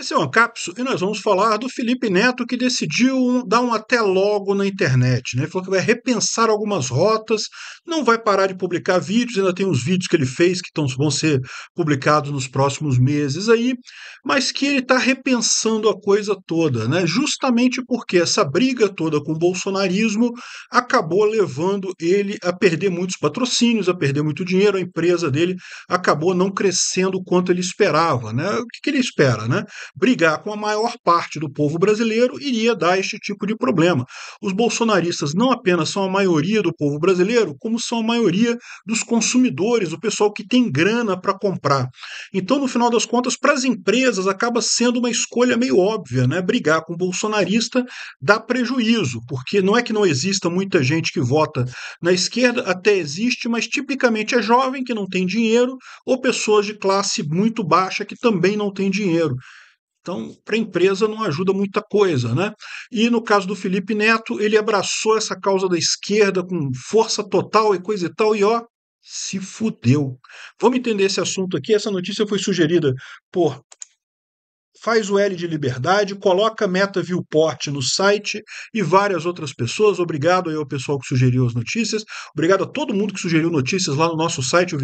Esse é o Ancapso e nós vamos falar do Felipe Neto que decidiu dar um até logo na internet. Né? Ele falou que vai repensar algumas rotas, não vai parar de publicar vídeos, ainda tem uns vídeos que ele fez que tão, vão ser publicados nos próximos meses aí, mas que ele está repensando a coisa toda, né? justamente porque essa briga toda com o bolsonarismo acabou levando ele a perder muitos patrocínios, a perder muito dinheiro, a empresa dele acabou não crescendo o quanto ele esperava. Né? O que, que ele espera? Né? brigar com a maior parte do povo brasileiro iria dar este tipo de problema. Os bolsonaristas não apenas são a maioria do povo brasileiro, como são a maioria dos consumidores, o pessoal que tem grana para comprar. Então, no final das contas, para as empresas acaba sendo uma escolha meio óbvia, né? Brigar com o bolsonarista dá prejuízo, porque não é que não exista muita gente que vota na esquerda, até existe, mas tipicamente é jovem que não tem dinheiro ou pessoas de classe muito baixa que também não tem dinheiro. Então, para a empresa não ajuda muita coisa, né? E no caso do Felipe Neto, ele abraçou essa causa da esquerda com força total e coisa e tal, e ó, se fudeu. Vamos entender esse assunto aqui. Essa notícia foi sugerida por faz o L de liberdade, coloca Meta Viewport no site e várias outras pessoas. Obrigado aí ao pessoal que sugeriu as notícias. Obrigado a todo mundo que sugeriu notícias lá no nosso site, o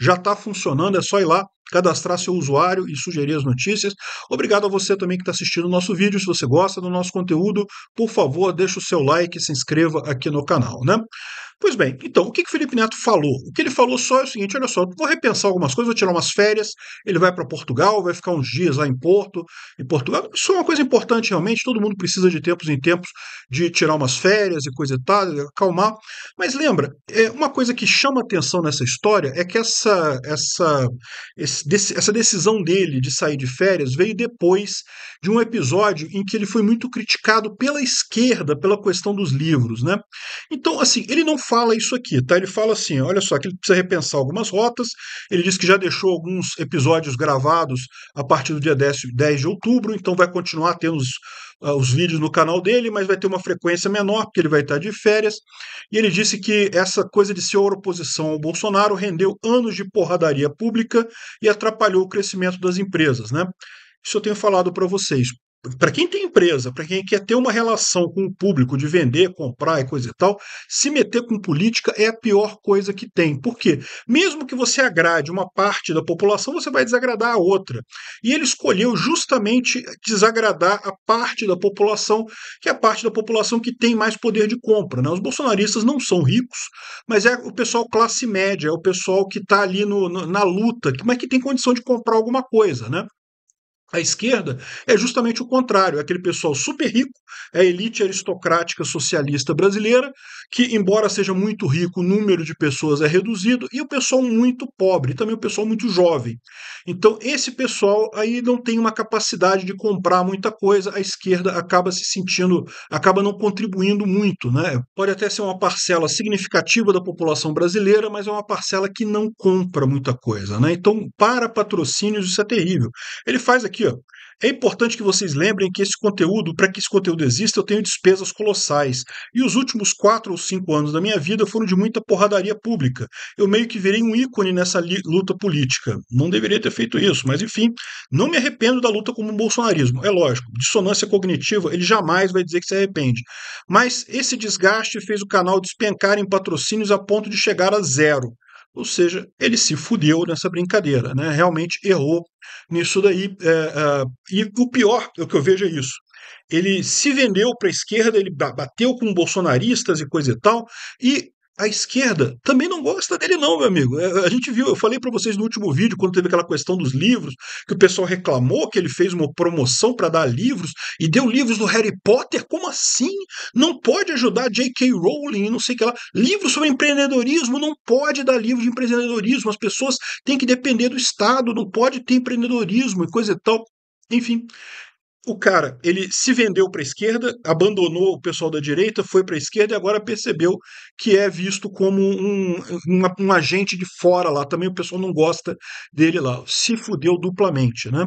Já está funcionando, é só ir lá, cadastrar seu usuário e sugerir as notícias. Obrigado a você também que está assistindo o nosso vídeo. Se você gosta do nosso conteúdo, por favor, deixa o seu like e se inscreva aqui no canal, né? Pois bem, então, o que, que Felipe Neto falou? O que ele falou só é o seguinte: olha só, vou repensar algumas coisas, vou tirar umas férias, ele vai para Portugal, vai ficar uns dias lá em Porto, em Portugal. Isso é uma coisa importante realmente, todo mundo precisa de tempos em tempos de tirar umas férias e coisa e tal, acalmar. Mas lembra, é, uma coisa que chama atenção nessa história é que essa, essa, esse, essa decisão dele de sair de férias veio depois de um episódio em que ele foi muito criticado pela esquerda pela questão dos livros, né? Então, assim, ele não fala isso aqui, tá? Ele fala assim, olha só, que ele precisa repensar algumas rotas, ele diz que já deixou alguns episódios gravados a partir do dia 10, 10 de outubro, então vai continuar tendo os, uh, os vídeos no canal dele, mas vai ter uma frequência menor, porque ele vai estar de férias, e ele disse que essa coisa de ser oposição ao Bolsonaro rendeu anos de porradaria pública e atrapalhou o crescimento das empresas, né? Isso eu tenho falado para vocês para quem tem empresa, para quem quer ter uma relação com o público de vender, comprar e coisa e tal, se meter com política é a pior coisa que tem. Por quê? Mesmo que você agrade uma parte da população, você vai desagradar a outra. E ele escolheu justamente desagradar a parte da população, que é a parte da população que tem mais poder de compra. Né? Os bolsonaristas não são ricos, mas é o pessoal classe média, é o pessoal que está ali no, no, na luta, mas que tem condição de comprar alguma coisa. Né? A esquerda é justamente o contrário, é aquele pessoal super rico, é a elite aristocrática socialista brasileira, que, embora seja muito rico, o número de pessoas é reduzido, e o pessoal muito pobre, também o pessoal muito jovem. Então, esse pessoal aí não tem uma capacidade de comprar muita coisa, a esquerda acaba se sentindo, acaba não contribuindo muito. Né? Pode até ser uma parcela significativa da população brasileira, mas é uma parcela que não compra muita coisa. Né? Então, para patrocínios, isso é terrível. Ele faz aqui aqui, ó. É importante que vocês lembrem que esse conteúdo, para que esse conteúdo exista, eu tenho despesas colossais. E os últimos quatro ou cinco anos da minha vida foram de muita porradaria pública. Eu meio que virei um ícone nessa luta política. Não deveria ter feito isso, mas enfim, não me arrependo da luta como o bolsonarismo. É lógico, dissonância cognitiva, ele jamais vai dizer que se arrepende. Mas esse desgaste fez o canal despencar em patrocínios a ponto de chegar a zero. Ou seja, ele se fudeu nessa brincadeira, né? realmente errou nisso daí. É, é, e o pior, é o que eu vejo é isso. Ele se vendeu para a esquerda, ele bateu com bolsonaristas e coisa e tal, e a esquerda também não gosta dele, não, meu amigo. É, a gente viu, eu falei para vocês no último vídeo, quando teve aquela questão dos livros, que o pessoal reclamou que ele fez uma promoção para dar livros e deu livros do Harry Potter. Como assim? Não pode ajudar J.K. Rowling e não sei o que lá. Livros sobre empreendedorismo não pode dar livro de empreendedorismo. As pessoas têm que depender do Estado, não pode ter empreendedorismo e coisa e tal. Enfim, o cara, ele se vendeu para a esquerda, abandonou o pessoal da direita, foi para a esquerda e agora percebeu que é visto como um, um, um, agente de fora lá. Também o pessoal não gosta dele lá. Se fudeu duplamente, né?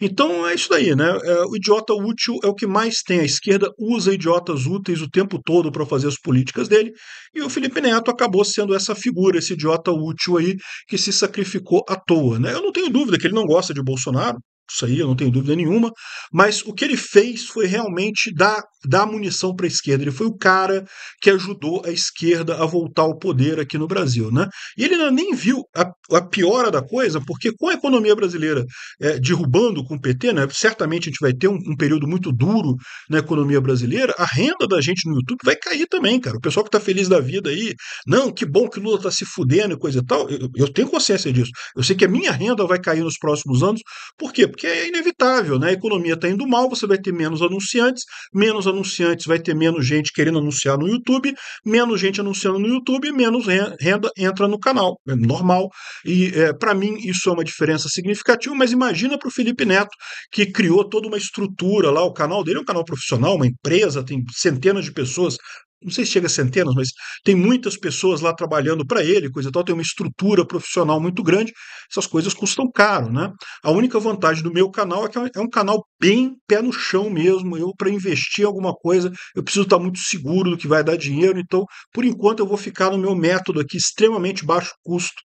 Então é isso daí, né? É, o idiota útil é o que mais tem. A esquerda usa idiotas úteis o tempo todo para fazer as políticas dele e o Felipe Neto acabou sendo essa figura, esse idiota útil aí que se sacrificou à toa, né? Eu não tenho dúvida que ele não gosta de Bolsonaro, isso aí eu não tenho dúvida nenhuma, mas o que ele fez foi realmente dar dar munição para a esquerda. Ele foi o cara que ajudou a esquerda a voltar ao poder aqui no Brasil. Né? E ele ainda nem viu a, a piora da coisa, porque com a economia brasileira é, derrubando com o PT, né, certamente a gente vai ter um, um, período muito duro na economia brasileira, a renda da gente no YouTube vai cair também, cara. O pessoal que está feliz da vida aí, não, que bom que Lula está se fudendo e coisa e tal, eu, eu tenho consciência disso. Eu sei que a minha renda vai cair nos próximos anos, por quê? Porque é inevitável, né? a economia está indo mal, você vai ter menos anunciantes, menos anunciantes, vai ter menos gente querendo anunciar no YouTube, menos gente anunciando no YouTube, menos renda entra no canal. É normal. E é, para mim isso é uma diferença significativa, mas imagina para o Felipe Neto, que criou toda uma estrutura lá, o canal dele é um canal profissional, uma empresa, tem centenas de pessoas não sei se chega a centenas, mas tem muitas pessoas lá trabalhando para ele, coisa tal, tem uma estrutura profissional muito grande, essas coisas custam caro, né? A única vantagem do meu canal é que é um é canal bem pé no chão mesmo, eu para investir em alguma coisa, eu preciso estar tá muito seguro do que vai dar dinheiro, então, por enquanto eu vou ficar no meu método aqui, extremamente baixo custo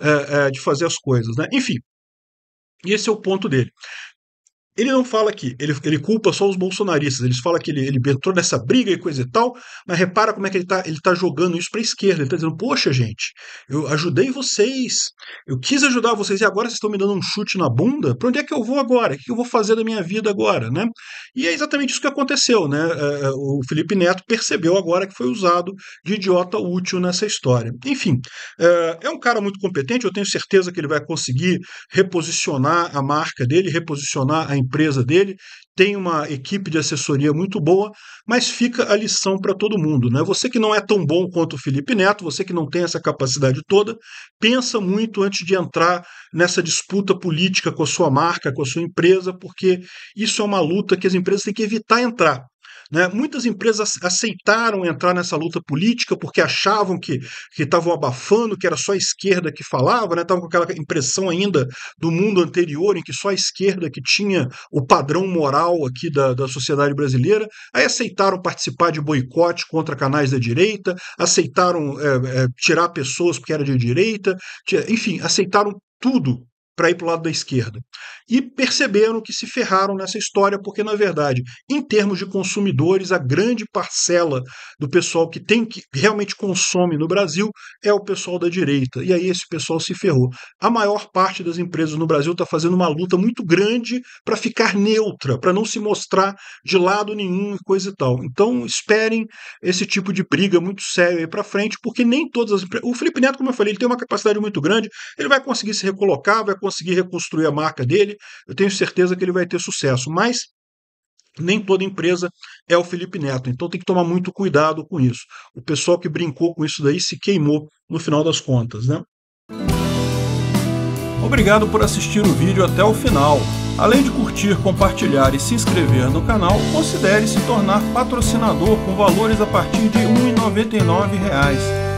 é, é, de fazer as coisas, né? Enfim, esse é o ponto dele. Ele não fala que ele, ele culpa só os bolsonaristas. Eles falam que ele, ele entrou nessa briga e coisa e tal, mas repara como é que ele está ele tá jogando isso para a esquerda. Ele está dizendo: Poxa, gente, eu ajudei vocês, eu quis ajudar vocês e agora vocês estão me dando um chute na bunda? Para onde é que eu vou agora? O que eu vou fazer da minha vida agora? Né? E é exatamente isso que aconteceu. Né? É, é, o Felipe Neto percebeu agora que foi usado de idiota útil nessa história. Enfim, é, é um cara muito competente, eu tenho certeza que ele vai conseguir reposicionar a marca dele, reposicionar a empresa dele, tem uma equipe de assessoria muito boa, mas fica a lição para todo mundo. Né? Você que não é tão bom quanto o Felipe Neto, você que não tem essa capacidade toda, pensa muito antes de entrar nessa disputa política com a sua marca, com a sua empresa, porque isso é uma luta que as empresas têm que evitar entrar. Né? Muitas empresas aceitaram entrar nessa luta política porque achavam que estavam abafando, que era só a esquerda que falava, estavam né? com aquela impressão ainda do mundo anterior em que só a esquerda que tinha o padrão moral aqui da, da sociedade brasileira. Aí aceitaram participar de boicote contra canais da direita, aceitaram é, é, tirar pessoas porque era de direita, enfim, aceitaram tudo para ir para o lado da esquerda. E perceberam que se ferraram nessa história, porque, na verdade, em termos de consumidores, a grande parcela do pessoal que tem que realmente consome no Brasil é o pessoal da direita. E aí esse pessoal se ferrou. A maior parte das empresas no Brasil está fazendo uma luta muito grande para ficar neutra, para não se mostrar de lado nenhum e coisa e tal. Então, esperem esse tipo de briga muito sério aí para frente, porque nem todas as empresas. O Felipe Neto, como eu falei, ele tem uma capacidade muito grande, ele vai conseguir se recolocar, vai conseguir reconstruir a marca dele, eu tenho certeza que ele vai ter sucesso. Mas nem toda empresa é o Felipe Neto, então tem que tomar muito cuidado com isso. O pessoal que brincou com isso daí se queimou no final das contas, né? Obrigado por assistir o vídeo até o final. Além de curtir, compartilhar e se inscrever no canal, considere se tornar patrocinador com valores a partir de R$ 1,99